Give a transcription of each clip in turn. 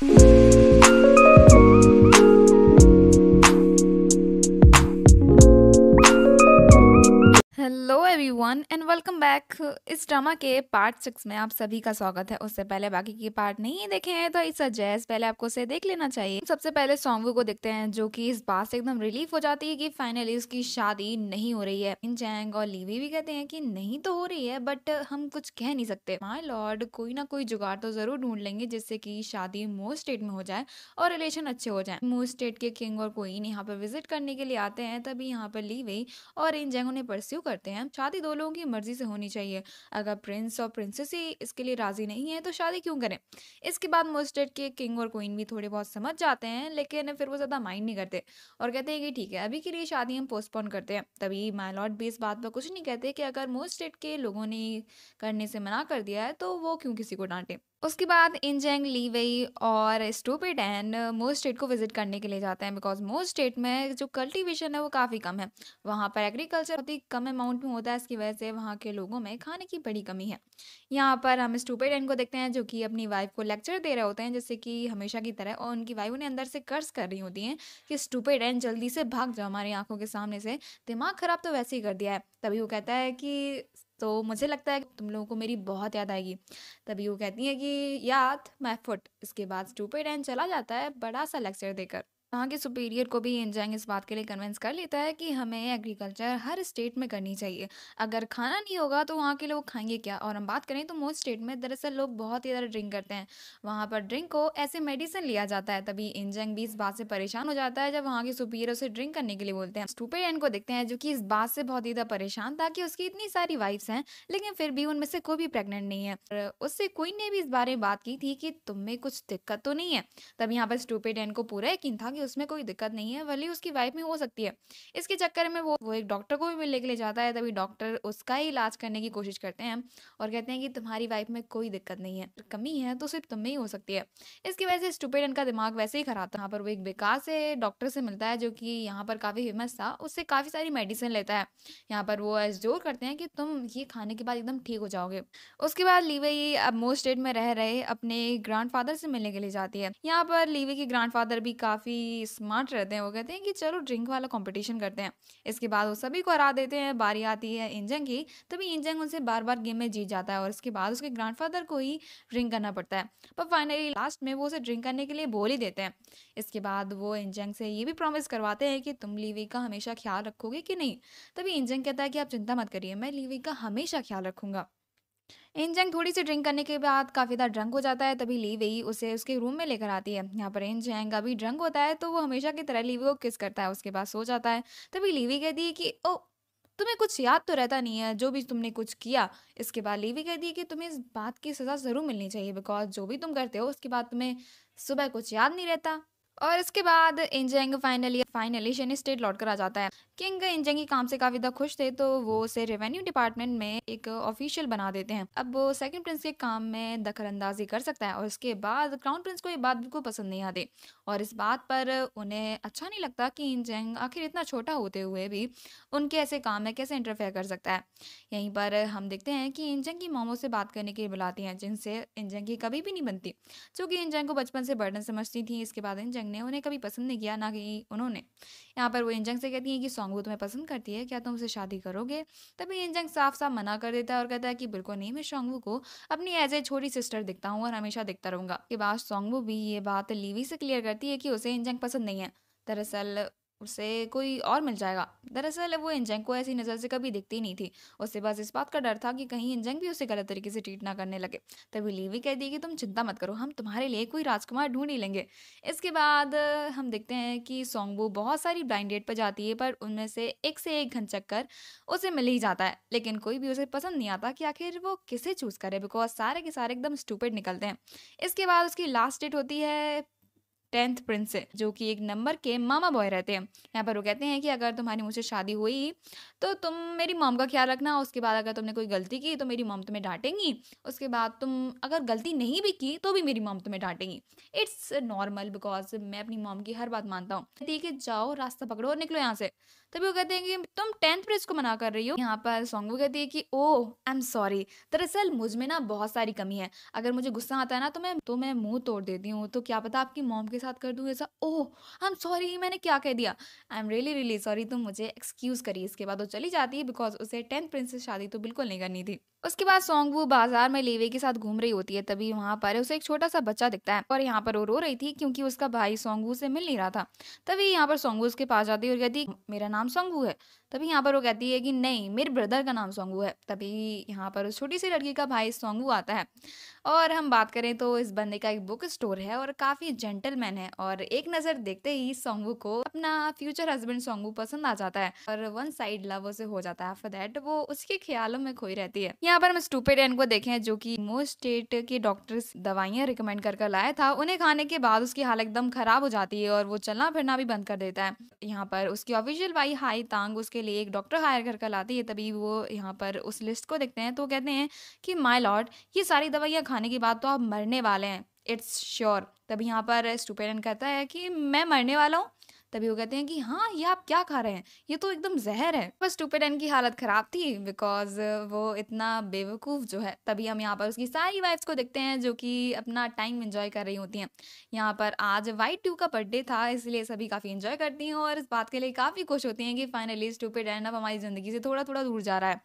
Thank you. Everyone and welcome back इस drama के part six में आप सभी का स्वागत है उससे पहले बाकी के पार्ट नहीं देखे हैं तो इस सजेस्ट पहले आपको उसे देख लेना चाहिए सबसे पहले सोंगू को देखते हैं जो कि इस बात से एकदम रिलीफ हो जाती है कि फाइनली उसकी शादी नहीं हो रही है इन जैंग और लीवी भी कहते हैं कि नहीं तो हो रही है बट हम कुछ कह नहीं सकते माई लॉर्ड कोई ना कोई जुगाड़ तो जरूर ढूंढ लेंगे जिससे की शादी मोर स्टेट में हो जाए और रिलेशन अच्छे हो जाए मोर स्टेट के किंग और कोई यहाँ पर विजिट करने के लिए आते हैं तभी यहाँ पर लीवी और इन जैंग उन्हें परस्यू करते हैं शादी शादी दो लोगों की मर्जी से होनी चाहिए अगर प्रिंस और प्रिंसेस ही इसके लिए राज़ी नहीं है तो शादी क्यों करें इसके बाद मोस्टेड के किंग और क्वीन भी थोड़े बहुत समझ जाते हैं लेकिन फिर वो ज़्यादा माइंड नहीं करते और कहते हैं कि ठीक है अभी के लिए शादी हम पोस्टपोन करते हैं तभी माइलॉर्ड भी इस बात पर कुछ नहीं कहते कि अगर मोस्टेड के लोगों ने करने से मना कर दिया है तो वो क्यों किसी को डांटें उसके बाद इंजेंग वई और स्टूपिड एंड मोर स्टेट को विजिट करने के लिए जाते हैं बिकॉज मोर स्टेट में जो कल्टीवेशन है वो काफ़ी कम है वहाँ पर एग्रीकल्चर बहुत ही कम अमाउंट में होता है इसकी वजह से वहाँ के लोगों में खाने की बड़ी कमी है यहाँ पर हम स्टूपिड एंड को देखते हैं जो कि अपनी वाइफ को लेक्चर दे रहे होते हैं जैसे कि हमेशा की तरह और उनकी वाइफ उन्हें अंदर से कर्ज कर रही होती हैं कि स्टूपिड एंड जल्दी से भाग जाओ हमारी आंखों के सामने से दिमाग ख़राब तो वैसे ही कर दिया है तभी वो कहता है कि तो मुझे लगता है तुम लोगों को मेरी बहुत याद आएगी तभी वो कहती हैं कि याद माई फुट इसके बाद स्टूपिड एंड चला जाता है बड़ा सा लेक्चर देकर वहाँ के सुपीरियर को भी एनजैंग इस बात के लिए कन्विंस कर लेता है कि हमें एग्रीकल्चर हर स्टेट में करनी चाहिए अगर खाना नहीं होगा तो वहाँ के लोग खाएंगे क्या और हम बात करें तो मोस्ट स्टेट में दरअसल लोग बहुत ही ज़्यादा ड्रिंक करते हैं वहाँ पर ड्रिंक को ऐसे मेडिसिन लिया जाता है तभी एनजैंग भी इस बात से परेशान हो जाता है जब वहाँ के सुपीरियर उसे ड्रिंक करने के लिए बोलते हैं स्टूपे एन को देखते हैं जो कि इस बात से बहुत ज़्यादा परेशान था कि उसकी इतनी सारी वाइफ्स हैं लेकिन फिर भी उनमें से कोई भी प्रेगनेंट नहीं है उससे कोई ने भी इस बारे में बात की थी कि तुम्हें कुछ दिक्कत तो नहीं है तब यहाँ पर स्टूपे एन को पूरा यकीन था कि उसमें कोई दिक्कत नहीं है वाली उसकी वाइफ में हो सकती है इसके चक्कर में वो वो एक डॉक्टर को भी मिलने के लिए जाता है तभी डॉक्टर उसका ही इलाज करने की कोशिश करते हैं और कहते हैं कि तुम्हारी वाइफ में कोई दिक्कत नहीं है कमी है तो सिर्फ तुम्हें ही हो सकती है इसकी वजह से स्टूपेड इनका दिमाग वैसे ही खराब था यहाँ पर वो एक बेकार से डॉक्टर से मिलता है जो कि यहाँ पर काफ़ी फेमस था उससे काफ़ी सारी मेडिसिन लेता है यहाँ पर वो जोर करते हैं कि तुम ये खाने के बाद एकदम ठीक हो जाओगे उसके बाद लीवे ये अब मोस्ट स्टेट में रह रहे अपने ग्रैंडफादर से मिलने के लिए जाती है यहाँ पर लीवे के ग्रैंडफादर भी काफ़ी काफ़ी स्मार्ट रहते हैं वो कहते हैं कि चलो ड्रिंक वाला कंपटीशन करते हैं इसके बाद वो सभी को हरा देते हैं बारी आती है इंजंग की तभी इंजंग उनसे बार बार गेम में जीत जाता है और इसके बाद उसके ग्रैंडफादर को ही ड्रिंक करना पड़ता है पर फाइनली लास्ट में वो उसे ड्रिंक करने के लिए बोल ही देते हैं इसके बाद वो इंजंग से ये भी प्रॉमिस करवाते हैं कि तुम लीवी का हमेशा ख्याल रखोगे कि नहीं तभी इंजंग कहता है कि आप चिंता मत करिए मैं लीवी का हमेशा ख्याल रखूंगा एनजैंग थोड़ी सी ड्रिंक करने के बाद काफ़ी ज़्यादा ड्रंक हो जाता है तभी लीवेई उसे उसके रूम में लेकर आती है यहाँ पर एनजैंग अभी ड्रंक होता है तो वो हमेशा की तरह लीवी को किस करता है उसके बाद सो जाता है तभी लीवी कहती है कि ओ तुम्हें कुछ याद तो रहता नहीं है जो भी तुमने कुछ किया इसके बाद लीवी कहती है कि तुम्हें इस बात की सज़ा ज़रूर मिलनी चाहिए बिकॉज जो भी तुम करते हो उसके बाद तुम्हें सुबह कुछ याद नहीं रहता और इसके बाद इंजेंग फाइनली फाइनली शनि स्टेट लौट कर आ जाता है किंग इंजेंग के काम से काफी ज्यादा खुश थे तो वो उसे रेवेन्यू डिपार्टमेंट में एक ऑफिशियल बना देते हैं अब वो सेकंड प्रिंस के काम में अंदाजी कर सकता है और इसके बाद क्राउन प्रिंस को ये बात बिल्कुल पसंद नहीं आती और इस बात पर उन्हें अच्छा नहीं लगता कि इंजेंग आखिर इतना छोटा होते हुए भी उनके ऐसे काम में कैसे इंटरफेयर कर सकता है यहीं पर हम देखते हैं कि इंजेंग की मोमो से बात करने के लिए बुलाती हैं जिनसे इंजेंग की कभी भी नहीं बनती चूंकि इंजेंग को बचपन से बर्डन समझती थी इसके बाद इंजेंग जंग ने उन्हें कभी पसंद नहीं किया ना कि उन्होंने यहाँ पर वो इंजंग से कहती है कि वो तुम्हें पसंद करती है क्या तुम उसे शादी करोगे तभी इंजंग साफ साफ मना कर देता है और कहता है कि बिल्कुल नहीं मैं सोंगवू को अपनी एज ए छोटी सिस्टर दिखता हूँ और हमेशा दिखता रहूँगा के बाद सोंगवू भी ये बात लीवी से क्लियर करती है कि उसे इंजंग पसंद नहीं है दरअसल उसे कोई और मिल जाएगा दरअसल वो इंजंग को ऐसी नज़र से कभी दिखती नहीं थी उससे बस इस बात का डर था कि कहीं इंजंग भी उसे गलत तरीके से ट्रीट ना करने लगे तभी लीवी कहती है कि तुम चिंता मत करो हम तुम्हारे लिए कोई राजकुमार ढूंढ ही लेंगे इसके बाद हम देखते हैं कि सोंगबू बहुत सारी ब्लाइंड डेट पर जाती है पर उनमें से एक से एक घन चक्कर उसे मिल ही जाता है लेकिन कोई भी उसे पसंद नहीं आता कि आखिर वो किसे चूज़ करे बिकॉज सारे के सारे एकदम स्टूपेड निकलते हैं इसके बाद उसकी लास्ट डेट होती है टेंथ प्रिंस जो कि एक नंबर के मामा बॉय रहते हैं यहाँ पर वो कहते हैं कि अगर तुम्हारी मुझसे शादी हुई तो तुम मेरी मॉम का ख्याल रखना उसके बाद अगर तुमने कोई गलती की तो मेरी मॉम तुम्हें डांटेंगी उसके बाद तुम अगर गलती नहीं भी की तो भी मेरी मॉम तुम्हें डांटेंगी इट्स नॉर्मल बिकॉज मैं अपनी मॉम की हर बात मानता हूँ ठीक है जाओ रास्ता पकड़ो और निकलो यहाँ से तभी वो कहते हैं कि तुम टेंथ पर इसको मना कर रही हो यहाँ पर वो कहती है कि ओ आई एम सॉरी दरअसल मुझ में ना बहुत सारी कमी है अगर मुझे गुस्सा आता है ना तो मैं तो मैं मुंह तोड़ देती हूँ तो क्या पता आपकी मॉम के साथ कर दूँ ऐसा ओह आई एम सॉरी मैंने क्या कह दिया I am really really sorry तुम मुझे एक्सक्यूज़ करिए इसके बाद वो चली जाती है बिकॉज उसे टेंथ प्रिंस से शादी तो बिल्कुल नहीं करनी थी उसके बाद सॉन्ग वो बाजार में लेवे के साथ घूम रही होती है तभी वहाँ पर उसे एक छोटा सा बच्चा दिखता है और यहाँ पर वो रो रही थी क्योंकि उसका भाई सोंगू से मिल नहीं रहा था तभी यहाँ पर सोंगू उसके पास जाती है और कहती मेरा नाम नामसंग हुए तभी यहाँ पर वो कहती है कि नहीं मेरे ब्रदर का नाम सोंगू है तभी यहाँ पर उस छोटी सी लड़की का भाई सोंगू आता है और हम बात करें तो इस बंदे का एक बुक स्टोर है और काफ़ी जेंटलमैन है और एक नज़र देखते ही सोंगू को अपना फ्यूचर हस्बैंड सोंगू पसंद आ जाता है और वन साइड लव उसे हो जाता है फॉर दैट वो उसके ख्यालों में खोई रहती है यहाँ पर हम स्टूपेड एन को देखें जो कि मोस्ट स्टेट के डॉक्टर्स दवाइयाँ रिकमेंड कर कर लाया था उन्हें खाने के बाद उसकी हालत एकदम खराब हो जाती है और वो चलना फिरना भी बंद कर देता है यहाँ पर उसकी ऑफिशियल वाई हाई तांग उसके उसके लिए एक डॉक्टर हायर कर कर लाती है तभी वो यहाँ पर उस लिस्ट को देखते हैं तो कहते हैं कि माई लॉर्ड ये सारी दवाइयाँ खाने के बाद तो आप मरने वाले हैं इट्स श्योर तभी यहाँ पर स्टूपेरन कहता है कि मैं मरने वाला हूँ तभी वो कहते हैं कि हाँ ये आप क्या खा रहे हैं ये तो एकदम जहर है बस एन की हालत ख़राब थी बिकॉज वो इतना बेवकूफ़ जो है तभी हम यहाँ पर उसकी सारी वाइफ्स को देखते हैं जो कि अपना टाइम एंजॉय कर रही होती हैं यहाँ पर आज वाइट टू का बर्थडे था इसलिए सभी काफ़ी इंजॉय करती हैं और इस बात के लिए काफ़ी खुश होती हैं कि फाइनली स्टूपिड एन अब हमारी ज़िंदगी से थोड़ा थोड़ा दूर जा रहा है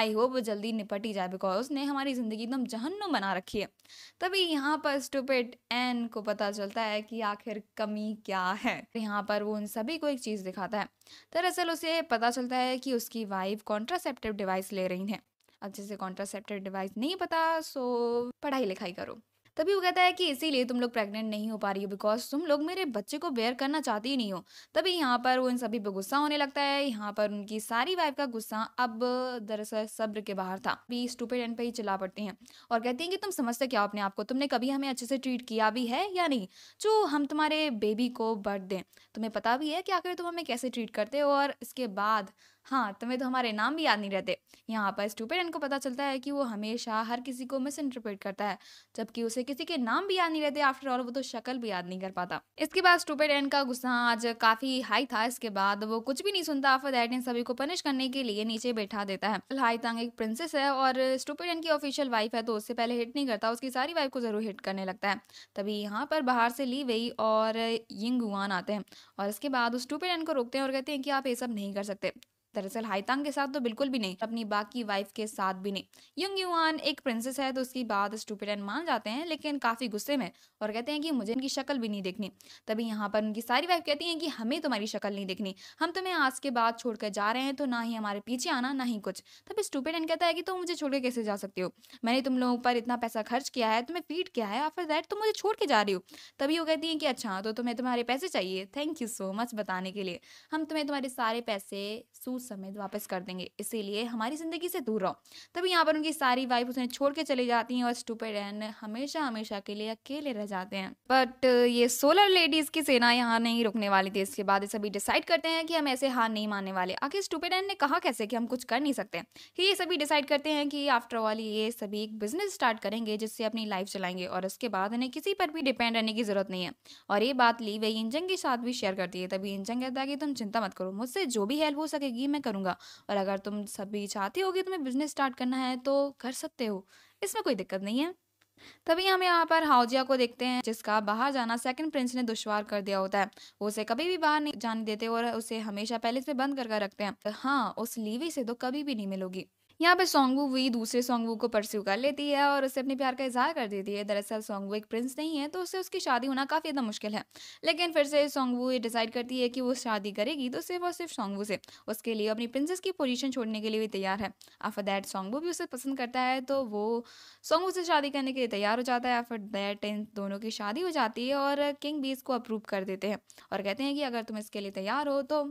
आई होप वो जल्दी निपट ही जाए बिकॉज उसने हमारी ज़िंदगी एकदम जहन्नुम बना रखी है तभी यहाँ पर स्टूपेड एन को पता चलता है कि आखिर कमी क्या है यहाँ पर वो उन सभी को एक चीज़ दिखाता है दरअसल उसे पता चलता है कि उसकी वाइफ कॉन्ट्रासेप्टिव डिवाइस ले रही है अब जैसे कॉन्ट्रासेप्टिव डिवाइस नहीं पता सो पढ़ाई लिखाई करो तभी वो कहता है कि इसीलिए तुम लोग प्रेग्नेंट नहीं हो पा रही हो बिकॉज तुम लोग मेरे बच्चे को बेयर करना चाहती ही नहीं हो तभी यहाँ पर वो इन सभी पर गुस्सा होने लगता है यहाँ पर उनकी सारी वाइफ का गुस्सा अब दरअसल सब्र के बाहर था भी स्टूपेड एंड पे ही चला पड़ती हैं और कहती हैं कि तुम समझते क्या अपने आप को तुमने कभी हमें अच्छे से ट्रीट किया भी है या नहीं जो हम तुम्हारे बेबी को बर्थ दें तुम्हें पता भी है कि आखिर तुम हमें कैसे ट्रीट करते हो और इसके बाद हाँ तुम्हें तो हमारे नाम भी याद नहीं रहते यहाँ पर स्टूपेड एन को पता चलता है कि वो हमेशा हर किसी को मिस इंटरप्रेट करता है जबकि उसे किसी के नाम भी याद नहीं रहते आफ्टर ऑल वो तो शक्ल भी याद नहीं कर पाता इसके बाद स्टूपेड एन का गुस्सा आज काफी हाई था इसके बाद वो कुछ भी नहीं सुनता आफर दैट इन सभी को पनिश करने के लिए नीचे बैठा देता है हाई तंग एक प्रिंसेस है और स्टूपेड एन की ऑफिशियल वाइफ है तो उससे पहले हिट नहीं करता उसकी सारी वाइफ को जरूर हिट करने लगता है तभी यहाँ पर बाहर से ली वही और यिंग आते हैं और इसके बाद उस स्टूपेड एन को रोकते हैं और कहते हैं कि आप ये सब नहीं कर सकते दरअसल हाइतांग के साथ तो बिल्कुल भी नहीं अपनी बाकी वाइफ के साथ भी नहीं यंग युवान एक प्रिंसेस है तो उसकी बात स्टूपिड एंड मान जाते हैं लेकिन काफ़ी गुस्से में और कहते हैं कि मुझे इनकी शक्ल भी नहीं देखनी तभी यहाँ पर उनकी सारी वाइफ कहती है कि हमें तुम्हारी शक्ल नहीं देखनी हम तुम्हें आज के बाद छोड़कर जा रहे हैं तो ना ही हमारे पीछे आना ना ही कुछ तभी स्टूपिड एंड कहता है कि तुम मुझे छोड़ कैसे जा सकते हो मैंने तुम लोगों पर इतना पैसा खर्च किया है तुम्हें फीड किया है आफ्टर दैट तुम मुझे छोड़ के जा रही हो तभी वो कहती है कि अच्छा तो तुम्हें तुम्हारे पैसे चाहिए थैंक यू सो मच बताने के लिए हम तुम्हें तुम्हारे सारे पैसे सूट समेत वापस कर देंगे इसीलिए हमारी ज़िंदगी से दूर रहो तभी यहाँ पर उनकी सारी वाइफ उसे छोड़ के चली जाती हैं और स्टूपेड एंड हमेशा हमेशा के लिए अकेले रह जाते हैं बट ये सोलर लेडीज़ की सेना यहाँ नहीं रुकने वाली थी इसके बाद सभी डिसाइड करते हैं कि हम ऐसे हार नहीं मानने वाले आखिर स्टूपेड एंड ने कहा कैसे कि हम कुछ कर नहीं सकते ये सभी डिसाइड करते हैं कि आफ्टर ऑल ये सभी एक बिजनेस स्टार्ट करेंगे जिससे अपनी लाइफ चलाएंगे और उसके बाद उन्हें किसी पर भी डिपेंड रहने की जरूरत नहीं है और ये बात ली वही इंजन के साथ भी शेयर करती है तभी इंजन कहता है कि तुम चिंता मत करो मुझसे जो भी हेल्प हो सकेगी ही मैं करूँगा और अगर तुम सभी चाहती होगी तुम्हें बिजनेस स्टार्ट करना है तो कर सकते हो इसमें कोई दिक्कत नहीं है तभी हम यहाँ पर हाउजिया को देखते हैं जिसका बाहर जाना सेकंड प्रिंस ने दुश्वार कर दिया होता है वो उसे कभी भी बाहर नहीं जाने देते और उसे हमेशा पहले से बंद करके रखते हैं हाँ उस लीवी से तो कभी भी नहीं मिलोगी यहाँ पे सोंगवू वही दूसरे सोंगवू को परस्यू कर लेती है और उसे अपने प्यार का इजहार कर देती है दरअसल सोंगवू एक प्रिंस नहीं है तो उससे उसकी शादी होना काफ़ी ज़्यादा मुश्किल है लेकिन फिर से सोंगवू ये डिसाइड करती है कि वो शादी करेगी तो सिर्फ और सिर्फ सोंगवू से उसके लिए अपनी प्रिंसेस की पोजिशन छोड़ने के लिए भी तैयार है आफ्टर दैट सोंगवू भी उसे पसंद करता है तो वो सोंगवू से शादी करने के लिए तैयार हो जाता है आफ्टर दैट इन दोनों की शादी हो जाती है और किंग भी इसको अप्रूव कर देते हैं और कहते हैं कि अगर तुम इसके लिए तैयार हो तो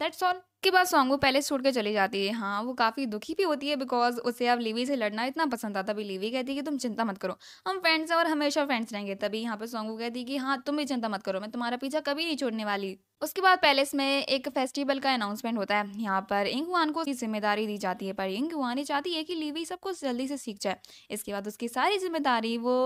दैट्स ऑल के बाद सॉन्ग वो पहले छोड़ के चली जाती है हाँ वो काफ़ी दुखी भी होती है बिकॉज उसे अब लीवी से लड़ना इतना पसंद आता भी लीवी कहती है कि तुम चिंता मत करो हम फ्रेंड्स हैं और हमेशा फ्रेंड्स रहेंगे तभी यहाँ पर सॉन्ग वो कहती है कि हाँ तुम भी चिंता मत करो मैं तुम्हारा पीछा कभी नहीं छोड़ने वाली उसके बाद पैलेस में एक फेस्टिवल का अनाउंसमेंट होता है यहाँ पर इंग इंगवान को उसकी जिम्मेदारी दी जाती है पर इंग इंगवान ये चाहती है कि लीवी सब कुछ जल्दी से सीख जाए इसके बाद उसकी सारी जिम्मेदारी वो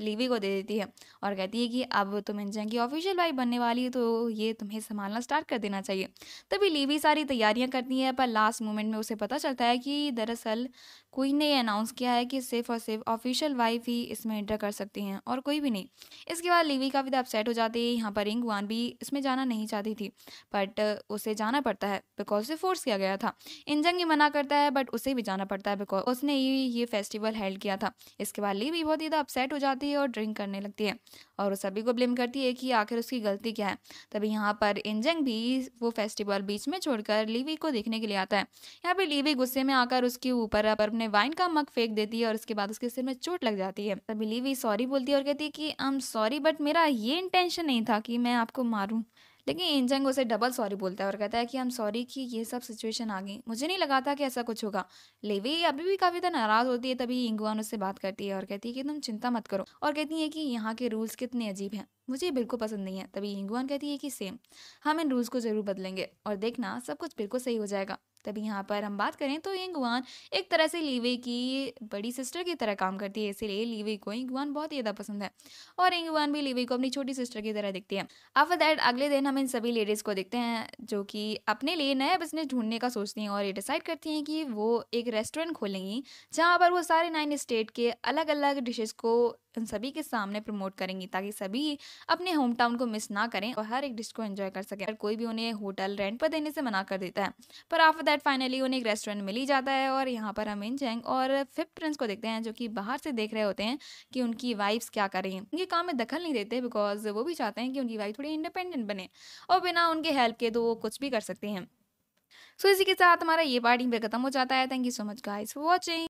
लीवी को दे देती है और कहती है कि अब तुम इंजन की ऑफिशियल वाइफ बनने वाली है तो ये तुम्हें संभालना स्टार्ट कर देना चाहिए तभी लीवी सारी तैयारियां करती है पर लास्ट मोमेंट में उसे पता चलता है कि दरअसल क्वीन ने ये अनाउंस किया है कि सिर्फ और सिर्फ ऑफिशियल वाइफ ही इसमें एंटर कर सकती हैं और कोई भी नहीं इसके बाद लीवी भी अपसेट हो जाती है यहाँ पर रिंग वन भी इसमें जाना नहीं चाहती थी बट uh, उसे जाना पड़ता है बिकॉज उसे फोर्स किया गया था इंजंग ही मना करता है बट उसे भी जाना पड़ता है बिकॉज उसने ही ये फेस्टिवल हेल्ड किया था इसके बाद लीवी बहुत ज़्यादा अपसेट हो जाती है और ड्रिंक करने लगती है और वो सभी को ब्लेम करती है कि आखिर उसकी गलती क्या है तभी यहाँ पर इंजंग भी वो फेस्टिवल बीच में छोड़कर लीवी को देखने के लिए आता है यहाँ पर लीवी गुस्से में आकर उसके ऊपर अपने अपने वाइन का मग फेंक देती है और उसके बाद उसके सिर में चोट लग जाती है तभी लीवी सॉरी बोलती है और कहती है कि आई एम सॉरी बट मेरा ये इंटेंशन नहीं था कि मैं आपको मारूं लेकिन इंजंग उसे डबल सॉरी बोलता है और कहता है कि आई एम सॉरी कि ये सब सिचुएशन आ गई मुझे नहीं लगा था कि ऐसा कुछ होगा लेवी अभी भी काफ़ी ज़्यादा नाराज़ होती है तभी इंगवान उससे बात करती है और कहती है कि तुम चिंता मत करो और कहती है कि यहाँ के रूल्स कितने अजीब हैं मुझे बिल्कुल पसंद नहीं है तभी इंगवान कहती है कि सेम हम इन रूल्स को ज़रूर बदलेंगे और देखना सब कुछ बिल्कुल सही हो जाएगा तभी यहाँ पर हम बात करें तो इंगवान एक तरह से लीवे की बड़ी सिस्टर की तरह काम करती है इसीलिए लीवे को इंगवान बहुत ज़्यादा पसंद है और इंगवान भी लीवे को अपनी छोटी सिस्टर की तरह देखती है आफ्टर दैट अगले दिन हम इन सभी लेडीज़ को देखते हैं जो कि अपने लिए नया बिजनेस ढूंढने का सोचती हैं और ये डिसाइड करती हैं कि वो एक रेस्टोरेंट खोलेंगी जहाँ पर वो सारे नाइन स्टेट के अलग अलग डिशेज़ को उन सभी के सामने प्रमोट करेंगी ताकि सभी अपने होम टाउन को मिस ना करें और हर एक डिश को एंजॉय कर सके और कोई भी उन्हें होटल रेंट पर देने से मना कर देता है पर आफ्टर दैट फाइनली उन्हें एक रेस्टोरेंट मिल ही जाता है और यहाँ पर हम इन जैंग और फिफ्थ प्रिंस को देखते हैं जो कि बाहर से देख रहे होते हैं कि उनकी वाइफ्स क्या कर रही हैं उनके काम में दखल नहीं देते बिकॉज वो भी चाहते हैं कि उनकी वाइफ थोड़ी इंडिपेंडेंट बने और बिना उनके हेल्प के तो वो कुछ भी कर सकते हैं सो इसी के साथ हमारा ये पार्टी ही खत्म हो जाता है thank you so much guys for watching